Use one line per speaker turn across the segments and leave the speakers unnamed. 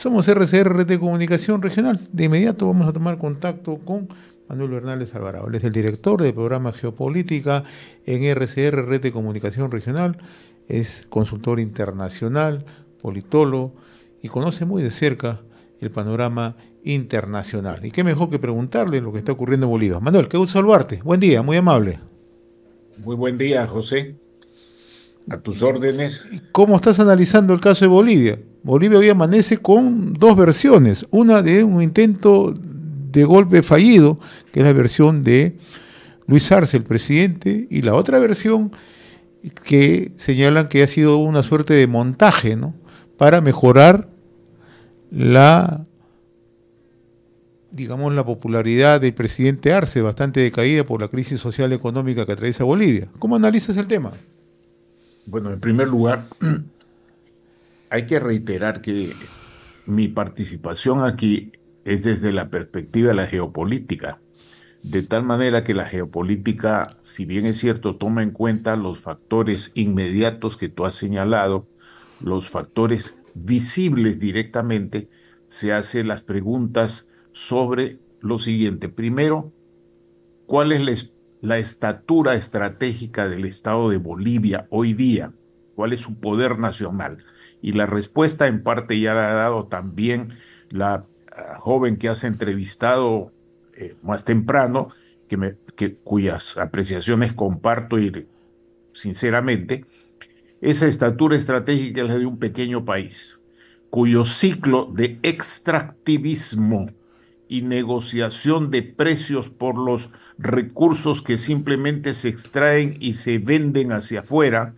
Somos RCR de Comunicación Regional. De inmediato vamos a tomar contacto con Manuel Bernales Alvarado. Él es el director del programa Geopolítica en RCR Red de Comunicación Regional. Es consultor internacional, politólogo y conoce muy de cerca el panorama internacional. Y qué mejor que preguntarle lo que está ocurriendo en Bolivia. Manuel, qué gusto saludarte. Buen día, muy amable.
Muy buen día, José. A tus órdenes.
¿Cómo estás analizando el caso de Bolivia? Bolivia hoy amanece con dos versiones. Una de un intento de golpe fallido, que es la versión de Luis Arce, el presidente, y la otra versión que señalan que ha sido una suerte de montaje, ¿no? Para mejorar la, digamos, la popularidad del presidente Arce, bastante decaída por la crisis social y económica que atraviesa Bolivia. ¿Cómo analizas el tema?
Bueno, en primer lugar, hay que reiterar que mi participación aquí es desde la perspectiva de la geopolítica, de tal manera que la geopolítica, si bien es cierto, toma en cuenta los factores inmediatos que tú has señalado, los factores visibles directamente, se hace las preguntas sobre lo siguiente. Primero, ¿cuál es la, la estatura estratégica del Estado de Bolivia hoy día? ¿Cuál es su poder nacional? Y la respuesta en parte ya la ha dado también la ah, joven que has entrevistado eh, más temprano, cuyas apreciaciones comparto y sinceramente, esa estatura estratégica es la de un pequeño país, cuyo ciclo de extractivismo y negociación de precios por los recursos que simplemente se extraen y se venden hacia afuera,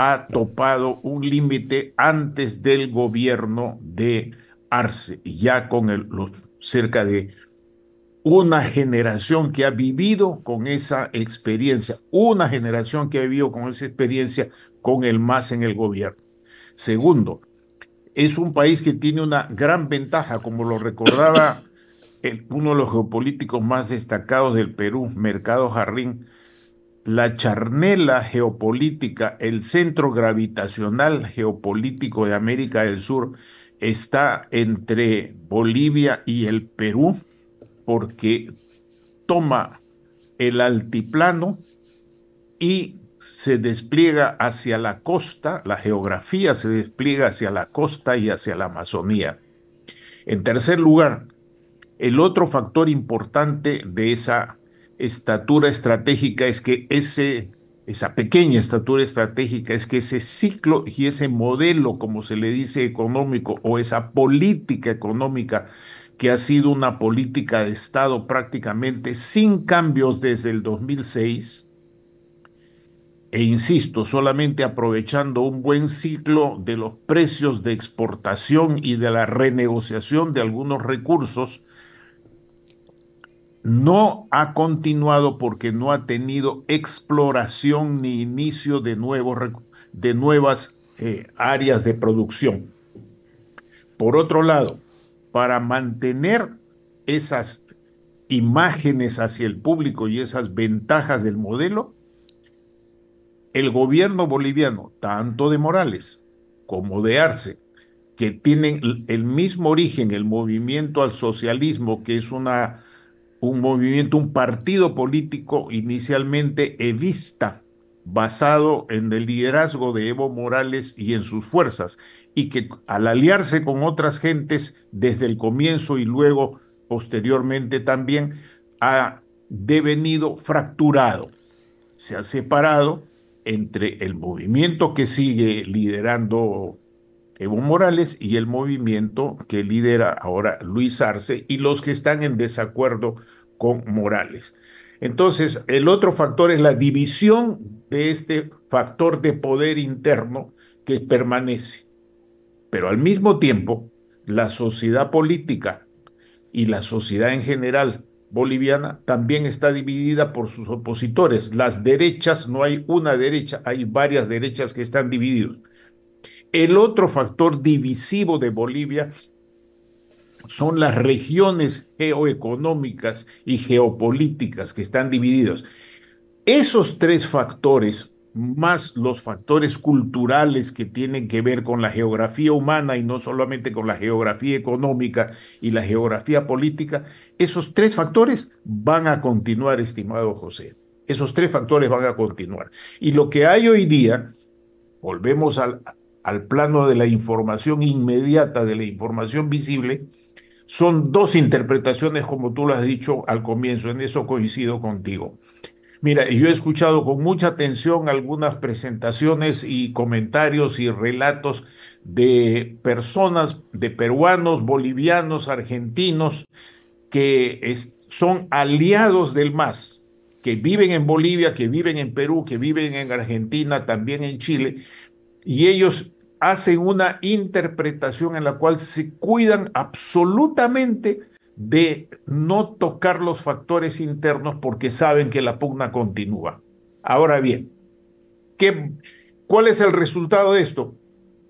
ha topado un límite antes del gobierno de Arce, ya con cerca de una generación que ha vivido con esa experiencia, una generación que ha vivido con esa experiencia con el MAS en el gobierno. Segundo, es un país que tiene una gran ventaja, como lo recordaba el, uno de los geopolíticos más destacados del Perú, Mercado Jarrín, la charnela geopolítica, el centro gravitacional geopolítico de América del Sur está entre Bolivia y el Perú, porque toma el altiplano y se despliega hacia la costa, la geografía se despliega hacia la costa y hacia la Amazonía. En tercer lugar, el otro factor importante de esa estatura estratégica es que ese, esa pequeña estatura estratégica es que ese ciclo y ese modelo, como se le dice económico, o esa política económica que ha sido una política de Estado prácticamente sin cambios desde el 2006, e insisto, solamente aprovechando un buen ciclo de los precios de exportación y de la renegociación de algunos recursos, no ha continuado porque no ha tenido exploración ni inicio de, nuevos, de nuevas eh, áreas de producción. Por otro lado, para mantener esas imágenes hacia el público y esas ventajas del modelo, el gobierno boliviano, tanto de Morales como de Arce, que tienen el mismo origen, el movimiento al socialismo, que es una un movimiento, un partido político inicialmente evista, basado en el liderazgo de Evo Morales y en sus fuerzas, y que al aliarse con otras gentes desde el comienzo y luego posteriormente también ha devenido fracturado. Se ha separado entre el movimiento que sigue liderando Evo Morales y el movimiento que lidera ahora Luis Arce y los que están en desacuerdo con Morales. Entonces, el otro factor es la división de este factor de poder interno que permanece. Pero al mismo tiempo, la sociedad política y la sociedad en general boliviana también está dividida por sus opositores. Las derechas, no hay una derecha, hay varias derechas que están divididas. El otro factor divisivo de Bolivia son las regiones geoeconómicas y geopolíticas que están divididos. Esos tres factores, más los factores culturales que tienen que ver con la geografía humana y no solamente con la geografía económica y la geografía política, esos tres factores van a continuar, estimado José. Esos tres factores van a continuar. Y lo que hay hoy día, volvemos al, al plano de la información inmediata, de la información visible, son dos interpretaciones, como tú lo has dicho al comienzo, en eso coincido contigo. Mira, yo he escuchado con mucha atención algunas presentaciones y comentarios y relatos de personas, de peruanos, bolivianos, argentinos, que son aliados del MAS, que viven en Bolivia, que viven en Perú, que viven en Argentina, también en Chile, y ellos hacen una interpretación en la cual se cuidan absolutamente de no tocar los factores internos porque saben que la pugna continúa. Ahora bien, ¿cuál es el resultado de esto?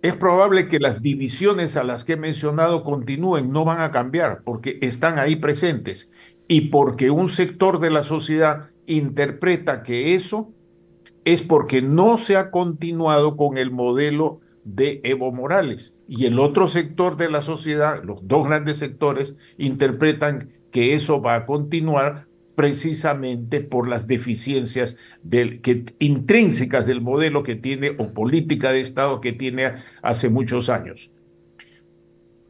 Es probable que las divisiones a las que he mencionado continúen, no van a cambiar porque están ahí presentes y porque un sector de la sociedad interpreta que eso es porque no se ha continuado con el modelo de Evo Morales. Y el otro sector de la sociedad, los dos grandes sectores, interpretan que eso va a continuar precisamente por las deficiencias del, que, intrínsecas del modelo que tiene o política de Estado que tiene hace muchos años.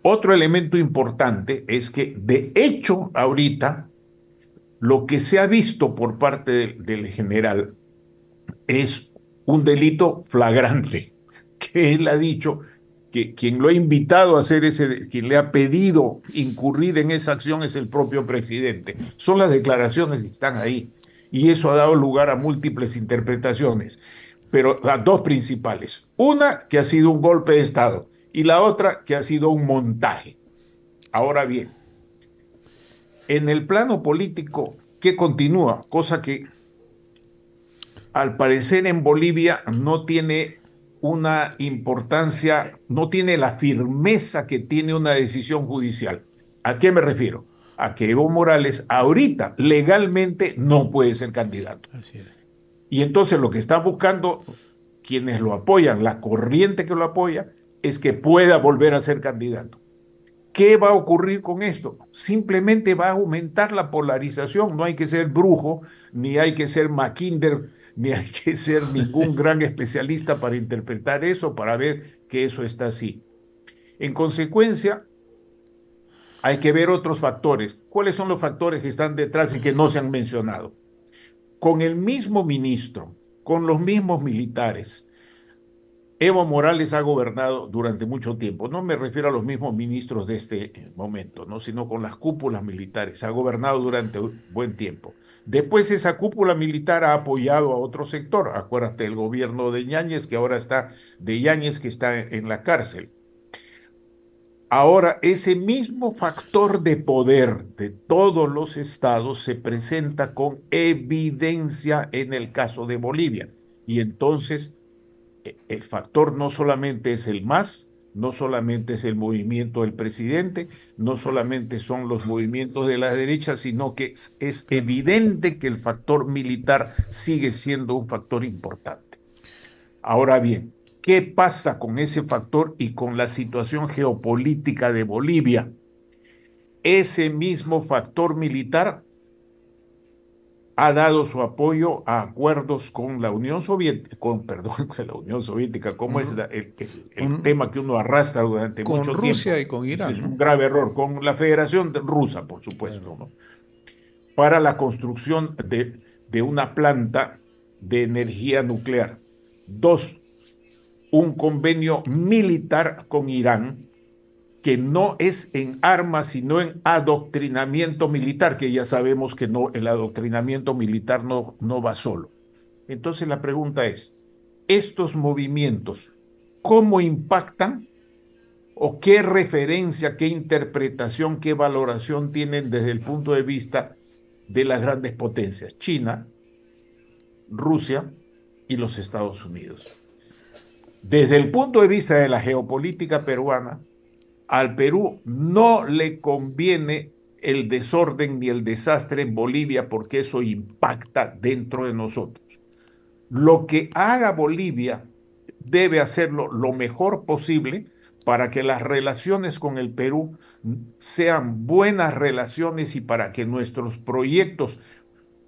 Otro elemento importante es que, de hecho, ahorita lo que se ha visto por parte del, del general es un delito flagrante que él ha dicho que quien lo ha invitado a hacer ese, quien le ha pedido incurrir en esa acción es el propio presidente. Son las declaraciones que están ahí. Y eso ha dado lugar a múltiples interpretaciones, pero las dos principales. Una, que ha sido un golpe de Estado, y la otra, que ha sido un montaje. Ahora bien, en el plano político, ¿qué continúa? Cosa que al parecer en Bolivia no tiene una importancia, no tiene la firmeza que tiene una decisión judicial. ¿A qué me refiero? A que Evo Morales ahorita legalmente no puede ser candidato. Así es. Y entonces lo que están buscando quienes lo apoyan, la corriente que lo apoya, es que pueda volver a ser candidato. ¿Qué va a ocurrir con esto? Simplemente va a aumentar la polarización. No hay que ser brujo, ni hay que ser Mackinder ni hay que ser ningún gran especialista para interpretar eso, para ver que eso está así. En consecuencia, hay que ver otros factores. ¿Cuáles son los factores que están detrás y que no se han mencionado? Con el mismo ministro, con los mismos militares, Evo Morales ha gobernado durante mucho tiempo. No me refiero a los mismos ministros de este momento, ¿no? sino con las cúpulas militares. Ha gobernado durante un buen tiempo. Después esa cúpula militar ha apoyado a otro sector, acuérdate, el gobierno de Yáñez, que ahora está, de Yáñez, que está en la cárcel. Ahora, ese mismo factor de poder de todos los estados se presenta con evidencia en el caso de Bolivia. Y entonces, e, el factor no solamente es el más, no solamente es el movimiento del presidente, no solamente son los movimientos de la derecha, sino que es, evidente que el factor militar sigue siendo un factor importante. Ahora bien, ¿qué pasa con ese factor y con la situación geopolítica de Bolivia? Ese mismo factor militar ha dado su apoyo a acuerdos con la Unión Soviética, con, perdón, la Unión Soviética, como es el, tema que uno arrastra durante mucho tiempo. Con Rusia y con Irán. Es un grave error, con la Federación Rusa, por supuesto, para la construcción de una planta de energía nuclear. Dos, un convenio militar con Irán que no es en armas, sino en adoctrinamiento militar, que ya sabemos que no, el adoctrinamiento militar no, no va solo. Entonces la pregunta es, ¿estos movimientos cómo impactan o qué referencia, qué interpretación, qué valoración tienen desde el punto de vista de las grandes potencias, China, Rusia y los Estados Unidos? Desde el punto de vista de la geopolítica peruana, al Perú no le conviene el desorden ni el desastre en Bolivia porque eso impacta dentro de nosotros. Lo que haga Bolivia debe hacerlo lo mejor posible para que las relaciones con el Perú sean buenas relaciones y para que nuestros proyectos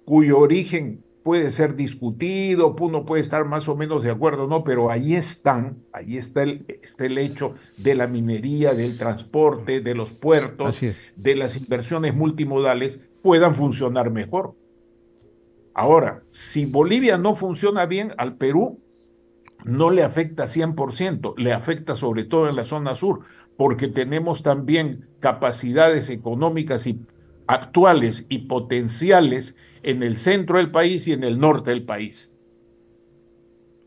cuyo origen puede ser discutido, uno puede estar más o menos de acuerdo, no, pero ahí están, ahí está el, el hecho de la minería, del transporte, de los puertos, de las inversiones multimodales, puedan funcionar mejor. Ahora, si Bolivia no funciona bien al Perú, no le afecta 100%, le afecta sobre todo en la zona sur, porque tenemos también capacidades económicas y actuales y potenciales en el centro del país y en el norte del país.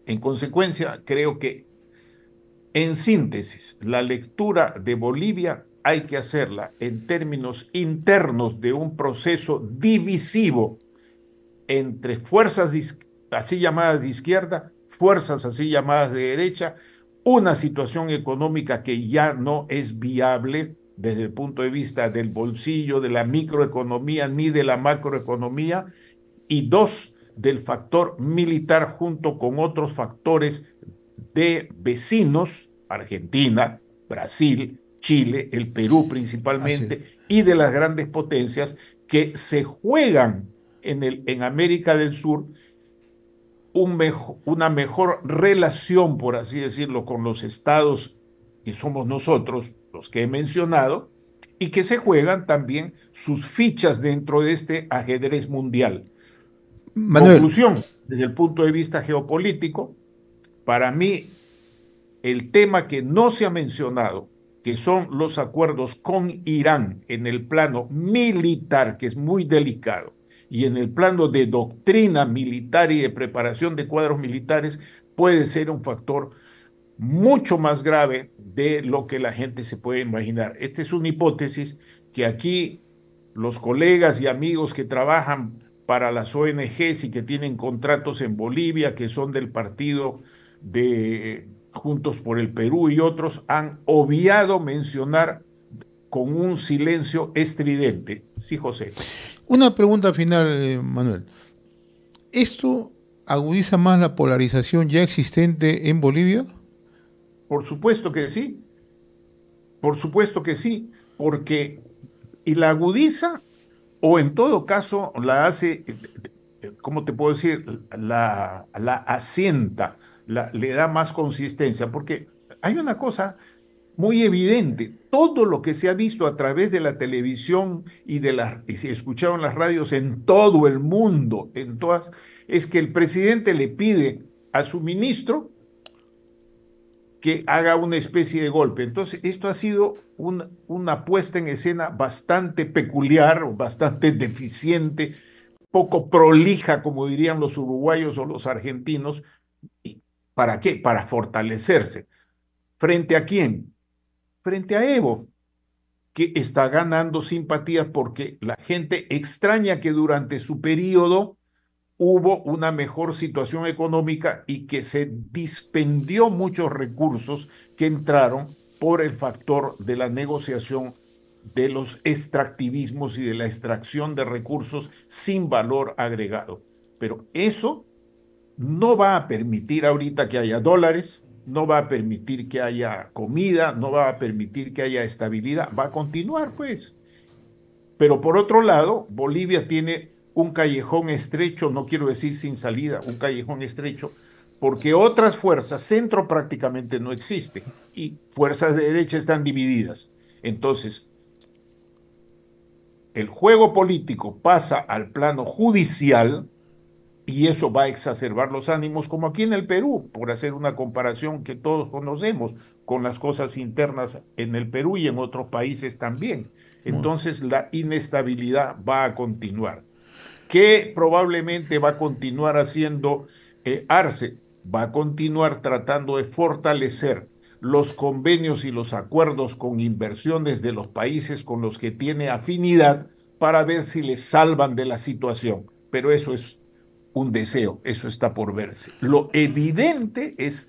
En consecuencia, creo que, en síntesis, la lectura de Bolivia hay que hacerla en términos internos de un proceso divisivo entre fuerzas así llamadas de izquierda, fuerzas así llamadas de derecha, una situación económica que ya no es viable, desde el punto de vista del bolsillo, de la microeconomía, ni de la macroeconomía, y dos, del factor militar junto con otros factores de vecinos, Argentina, Brasil, Chile, el Perú principalmente, y de las grandes potencias que se juegan en, el, en América del Sur una mejor relación, por así decirlo, con los estados que somos nosotros, los que he mencionado, y que se juegan también sus fichas dentro de este ajedrez mundial.
Conclusión,
desde el punto de vista geopolítico, para mí el tema que no se ha mencionado, que son los acuerdos con Irán en el plano militar, que es muy delicado, y en el plano de doctrina militar y de preparación de cuadros militares, puede ser un factor mucho más grave de lo que la gente se puede imaginar. Esta es una hipótesis que aquí los colegas y amigos que trabajan para las ONGs y que tienen contratos en Bolivia, que son del partido de eh, Juntos por el Perú y otros, han obviado mencionar con un silencio estridente. Sí, José.
Una pregunta final, eh, Manuel. ¿Esto agudiza más la polarización ya existente en
Bolivia? Por supuesto que sí. Por supuesto que sí. Porque y la agudiza o en todo caso la hace, eh, eh, ¿cómo te puedo decir? La, asienta, le da más consistencia. Porque hay una cosa muy evidente. Todo lo que se ha visto a través de la televisión y, de las y se escucharon las radios en todo el mundo, en todas, es que el presidente le pide a su ministro que haga una especie de golpe. Entonces, esto ha sido una puesta en escena bastante peculiar, bastante deficiente, poco prolija, como dirían los uruguayos o los argentinos. ¿Y ¿Para qué? Para fortalecerse. ¿Frente a quién? Frente a Evo, que está ganando simpatía porque la gente extraña que durante su periodo hubo una mejor situación económica y que se dispendió muchos recursos que entraron por el factor de la negociación de los extractivismos y de la extracción de recursos sin valor agregado. Pero eso no va a permitir ahorita que haya dólares, no va a permitir que haya comida, no va a permitir que haya estabilidad, va a continuar pues. Pero por otro lado, Bolivia tiene un callejón estrecho, no quiero decir sin salida, un callejón estrecho, porque otras fuerzas, centro prácticamente no existe, y fuerzas de derecha están divididas. Entonces, el juego político pasa al plano judicial y eso va a exacerbar los ánimos, como aquí en el Perú, por hacer una comparación que todos conocemos con las cosas internas en el Perú y en otros países también. Entonces, la inestabilidad va a continuar que probablemente va a continuar haciendo eh, Arce, va a continuar tratando de fortalecer los convenios y los acuerdos con inversiones de los países con los que tiene afinidad para ver si les salvan de la situación. Pero eso es un deseo, eso está por verse. Lo evidente es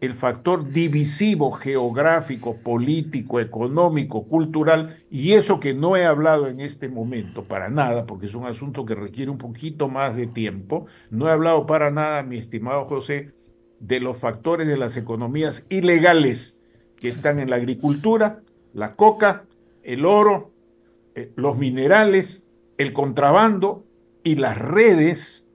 el factor divisivo geográfico, político, económico, cultural, y eso que no he hablado en este momento para nada, porque es un asunto que requiere un poquito más de tiempo, no he hablado para nada, mi estimado José, de los factores de las economías ilegales que están en la agricultura, la coca, el oro, eh, los minerales, el contrabando y las redes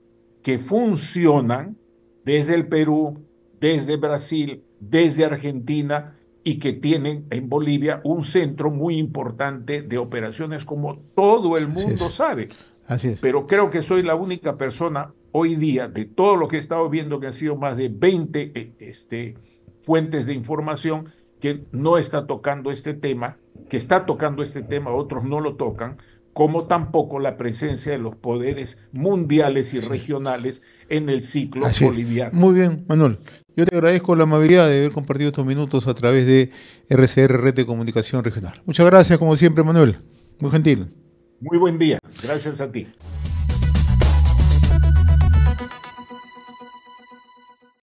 que funcionan desde el Perú, desde Brasil, desde Argentina y que tienen en Bolivia un centro muy importante de operaciones como todo el mundo sabe. Así es. Pero creo que soy la única persona hoy día de todo lo que he estado viendo que han sido más de 20 eh, este, fuentes de información que no está tocando este tema, que está tocando este tema, otros no lo tocan, como tampoco la presencia de los poderes mundiales y regionales en el ciclo boliviano.
Muy bien, Manuel. Yo te agradezco la amabilidad de haber compartido estos minutos a través de RCR Red de Comunicación Regional. Muchas gracias, como siempre, Manuel. Muy gentil.
Muy buen día. Gracias a ti.